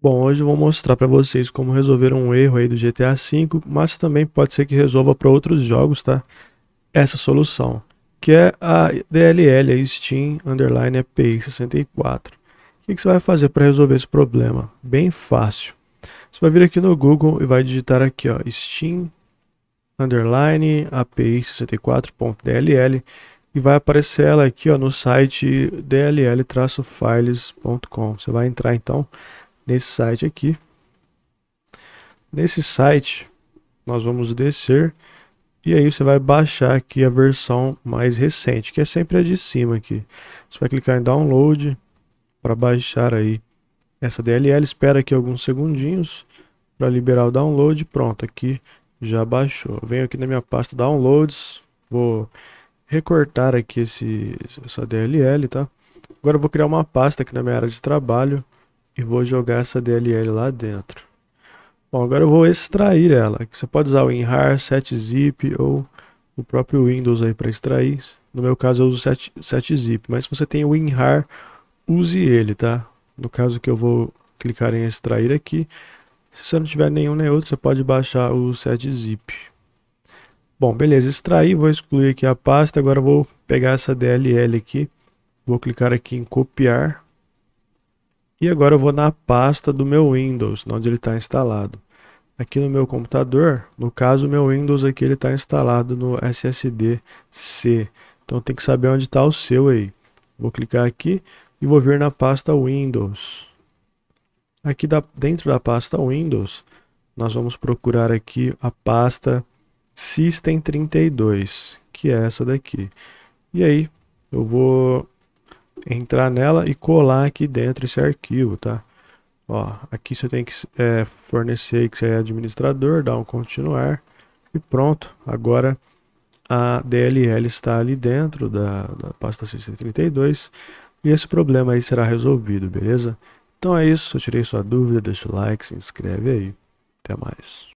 Bom, hoje eu vou mostrar para vocês como resolver um erro aí do GTA V, mas também pode ser que resolva para outros jogos, tá? Essa solução, que é a DLL, a Steam Underline API 64. O que, que você vai fazer para resolver esse problema? Bem fácil. Você vai vir aqui no Google e vai digitar aqui, ó, Steam Underline API 64.dll e vai aparecer ela aqui, ó, no site dll-files.com. Você vai entrar então nesse site aqui. Nesse site, nós vamos descer e aí você vai baixar aqui a versão mais recente, que é sempre a de cima aqui. Você vai clicar em download para baixar aí essa DLL, espera aqui alguns segundinhos para liberar o download. Pronto, aqui já baixou. Venho aqui na minha pasta downloads, vou recortar aqui esse, essa DLL, tá? Agora eu vou criar uma pasta aqui na minha área de trabalho e vou jogar essa DLL lá dentro. Bom, agora eu vou extrair ela. Você pode usar o WinRAR, 7-zip ou o próprio Windows aí para extrair. No meu caso eu uso 7-zip, mas se você tem o WinRAR, use ele, tá? No caso que eu vou clicar em extrair aqui. Se você não tiver nenhum nem outro, você pode baixar o 7-zip. Bom, beleza, extrair, vou excluir aqui a pasta, agora vou pegar essa DLL aqui, vou clicar aqui em copiar, e agora eu vou na pasta do meu Windows, onde ele está instalado. Aqui no meu computador, no caso, meu Windows aqui ele está instalado no SSD C. Então tem que saber onde está o seu aí. Vou clicar aqui e vou vir na pasta Windows. Aqui da, dentro da pasta Windows, nós vamos procurar aqui a pasta System32, que é essa daqui. E aí, eu vou entrar nela e colar aqui dentro esse arquivo, tá? Ó, aqui você tem que é, fornecer que você é administrador, dá um continuar e pronto. Agora a DLL está ali dentro da, da pasta 632 e esse problema aí será resolvido, beleza? Então é isso, eu tirei sua dúvida, deixa o like, se inscreve aí. Até mais.